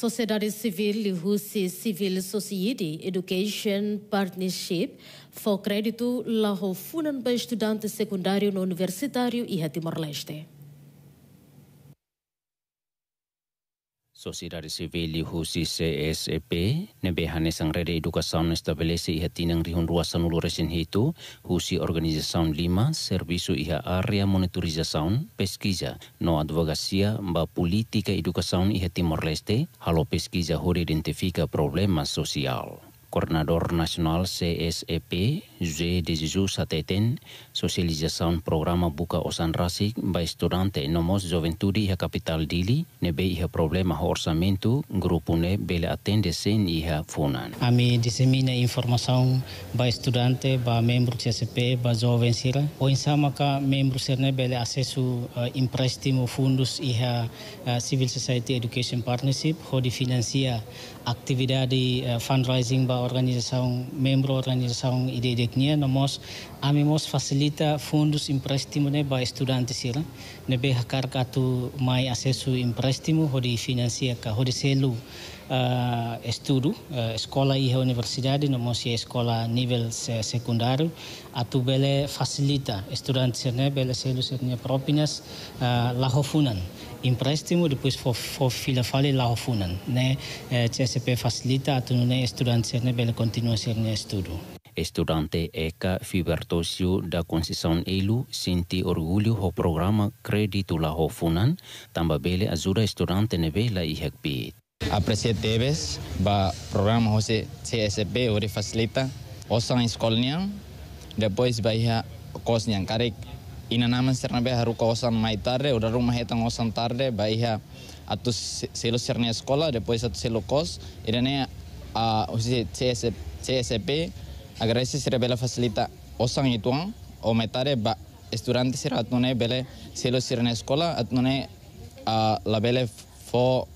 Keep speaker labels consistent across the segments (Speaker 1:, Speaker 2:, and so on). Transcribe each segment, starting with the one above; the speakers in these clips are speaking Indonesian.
Speaker 1: Sociedade Civil Rússia Civil Society Education Partnership for crédito la rofunan para estudante secundário no universitário e a Timor-Leste.
Speaker 2: Sociedade dari e Husi CSEP, nebe hane sangrede educação estabelece iha tinang rihun ruasan hitu, Husi Organização Lima, servisu iha area monitorização, pesquisa, no advocacia, ba política educação iha Timor-Leste, halo peskiza hori identifica problema sosial coordenador Nacional CSEP José de Jesus Sateten, Socialização programa buka osan rasik ba estudante nomos juventude e capital Dili, nebe iha problema orçamento, grupo ne bele atende sen iha funan.
Speaker 1: Ami dissemina informação ba estudante, ba membro CSP, ba jovem sira, o insama ka membro serne bele acesso uh, empréstimo fundos iha uh, Civil Society Education Partnership, ho financia atividade uh, eh, fundraising ba organização, membro organização IDEDECNIA, nós amemos facilita fundos empréstimo né, para estudantes, né, para carga tu mais acesso empréstimo, hodi financia ka hodi selu uh, eh, estudo, uh, eh, escola e universidade, nós é escola nível secundário, atu bele facilita estudantes, né, bele selu sernya propinas uh, lahofunan. empréstimo, depois voor, voor vele vale laufunen. Né? Eh, CSP facilita a tunune estudante né, bele continua serne estudo.
Speaker 2: Estudante Eka Fibertosio da Conceição Elu sente orgulho ho programa Crédito La funan tamba bele ajuda estudante
Speaker 3: nebela e hekpit. Aprecie tebes, ba programa hose CSP ori facilita, osan eskolnian, depois vai a kosnian karek ina naman sernabe haruka osan mai tarde, ora ruma hetan osan tarde, baia atu selo serna escola, depois atu selo cos, irene a CSP, CSP agradece será bela fasilita osan ituan, o metare ba sira será ne bele selo sernia escola, atune a la bele fo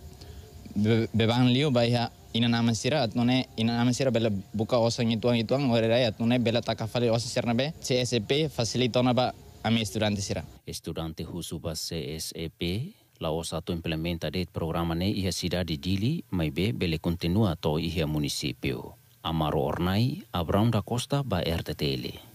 Speaker 3: beban liu baia ina naman sira at nune ina naman sira bela buka osang ituang ituang orerai at nune bela takafali osang sernabe CSP fasilito na ba
Speaker 2: a mi estudiante será. Estudiante Husuba CSEP, la OSA tu implementa det programa ne ia sida di Dili, maibe bele continua to ia munisipio. Amaro Ornai, Abraão da Costa, ba RTTL.